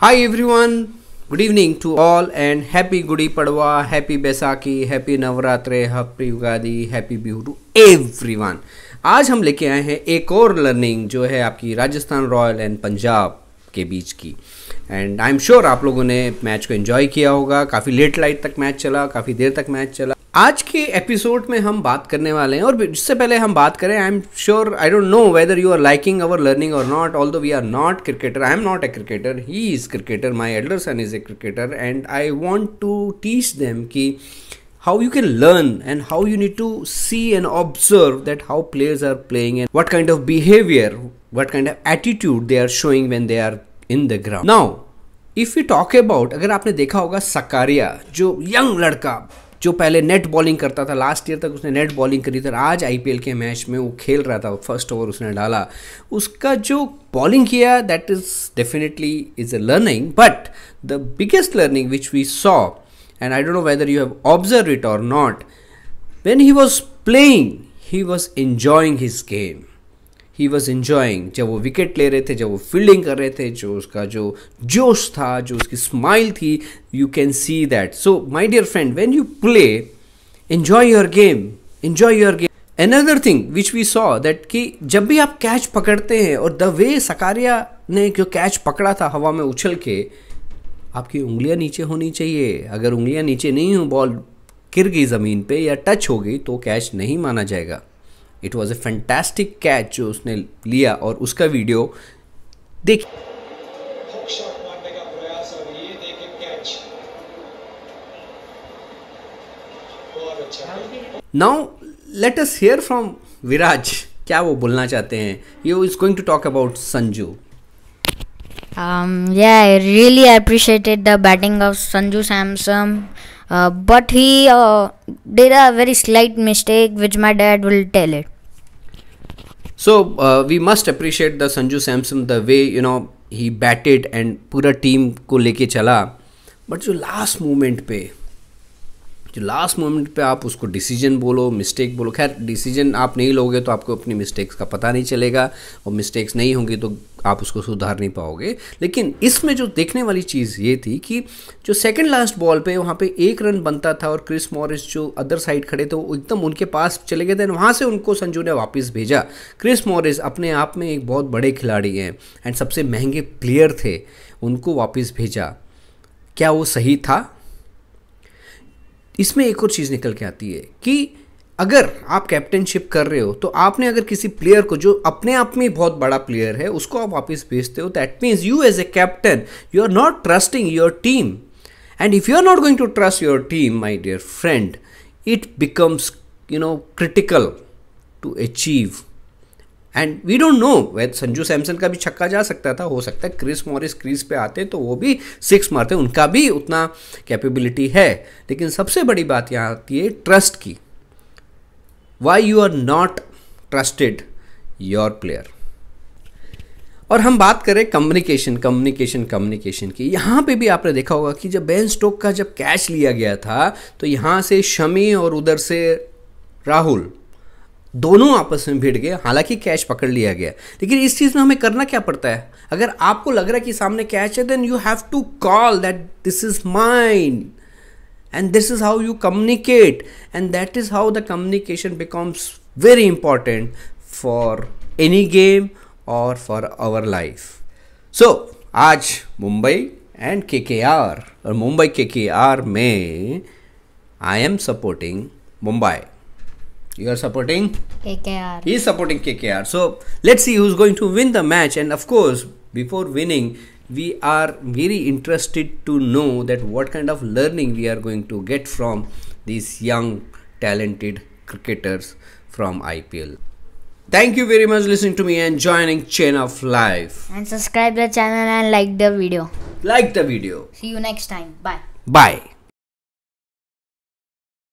High everyone good evening to all and happy Gudi Padwa happy Baisakhi happy Navratre happy Yuga happy Bihu to everyone आज हम लेके आए हैं एक और लर्निंग जो है आपकी राजस्थान रॉयल एंड पंजाब के बीच की एंड आई एम श्योर आप लोगों ने मैच को इन्जॉय किया होगा काफ़ी लेट लाइट तक मैच चला काफ़ी देर तक मैच चला आज के एपिसोड में हम बात करने वाले हैं और इससे पहले हम बात करें I am sure I don't know whether you are liking our learning और not although we are not cricketer I am not a cricketer he is cricketer my elder son is a cricketer and I want to teach them कि how you can learn and how you need to see and observe that how players are playing and what kind of behaviour what kind of attitude they are showing when they are in the ground now if you talk about अगर आपने देखा होगा सकारिया जो young लड़का जो पहले net bowling करता था लास्ट ईयर तक उसने नेट बॉलिंग करी थी आज आई के मैच में वो खेल रहा था फर्स्ट ओवर उसने डाला उसका जो बॉलिंग किया that is definitely is a learning but the biggest learning which we saw and I don't know whether you have observe it और not when he was playing he was enjoying his game he was enjoying जब वो wicket ले रहे थे जब वो fielding कर रहे थे जो उसका जो जोश था जो उसकी स्माइल थी you can see that so my dear friend when you play enjoy your game enjoy your game another thing which we saw that कि जब भी आप कैच पकड़ते हैं और द वे सकारिया ने जो कैच पकड़ा था हवा में उछल के आपकी उंगलियां नीचे होनी चाहिए अगर उंगलियां नीचे नहीं हों बॉल गिर गई ज़मीन पे या टच हो गई तो कैच नहीं माना जाएगा it was a fantastic catch जो उसने लिया और उसका वीडियो देखिए now let us hear from Viraj क्या वो बोलना चाहते हैं you is going to talk about Sanju Um, yeah, I really appreciated the batting of Sanju Samson, uh, but he uh, did a very slight mistake, which my dad will tell it. So we must appreciate the Sanju Samson the way you know he batted and पूरा team को लेके चला but जो last moment पे जो last moment पे आप उसको डिसीजन बोलो मिस्टेक बोलो खैर डिसीजन आप नहीं लोगे तो आपको अपनी मिस्टेक्स का पता नहीं चलेगा और मिस्टेक्स नहीं होंगी तो आप उसको सुधार नहीं पाओगे लेकिन इसमें जो देखने वाली चीज़ ये थी कि जो सेकंड लास्ट बॉल पे वहाँ पे एक रन बनता था और क्रिस मॉरिस जो अदर साइड खड़े थे वो एकदम उनके पास चले गए थे वहाँ से उनको संजू ने वापस भेजा क्रिस मॉरिस अपने आप में एक बहुत बड़े खिलाड़ी हैं एंड सबसे महंगे प्लेयर थे उनको वापस भेजा क्या वो सही था इसमें एक और चीज़ निकल के आती है कि अगर आप कैप्टनशिप कर रहे हो तो आपने अगर किसी प्लेयर को जो अपने आप में बहुत बड़ा प्लेयर है उसको आप वापस भेजते हो that means you as a captain you are not trusting your team and if you are not going to trust your team my dear friend it becomes you know critical to achieve and we don't know what Sanju Samson का भी छक्का जा सकता था हो सकता है Chris Morris crease पे आते तो वो भी सिक्स मारते उनका भी उतना कैपेबिलिटी है लेकिन सबसे बड़ी बात यहाँ आती है ट्रस्ट की why you are not trusted your player और हम बात करें कम्युनिकेशन कम्युनिकेशन कम्युनिकेशन की यहाँ पे भी आपने देखा होगा कि जब बेन स्टोक का जब कैच लिया गया था तो यहाँ से शमी और उधर से राहुल दोनों आपस में भिड़ गए हालांकि कैच पकड़ लिया गया लेकिन इस चीज़ में हमें करना क्या पड़ता है अगर आपको लग रहा है कि सामने कैच है then you have to call that this is mind and this is how you communicate and that is how the communication becomes very important for any game और फॉर आवर लाइफ सो आज Mumbai and के K are और मुंबई के K R में I am supporting Mumbai You are supporting KKR. He is supporting KKR. So let's see who's going to win the match. And of course, before winning, we are very interested to know that what kind of learning we are going to get from these young, talented cricketers from IPL. Thank you very much listening to me and joining Chain of Life. And subscribe the channel and like the video. Like the video. See you next time. Bye. Bye.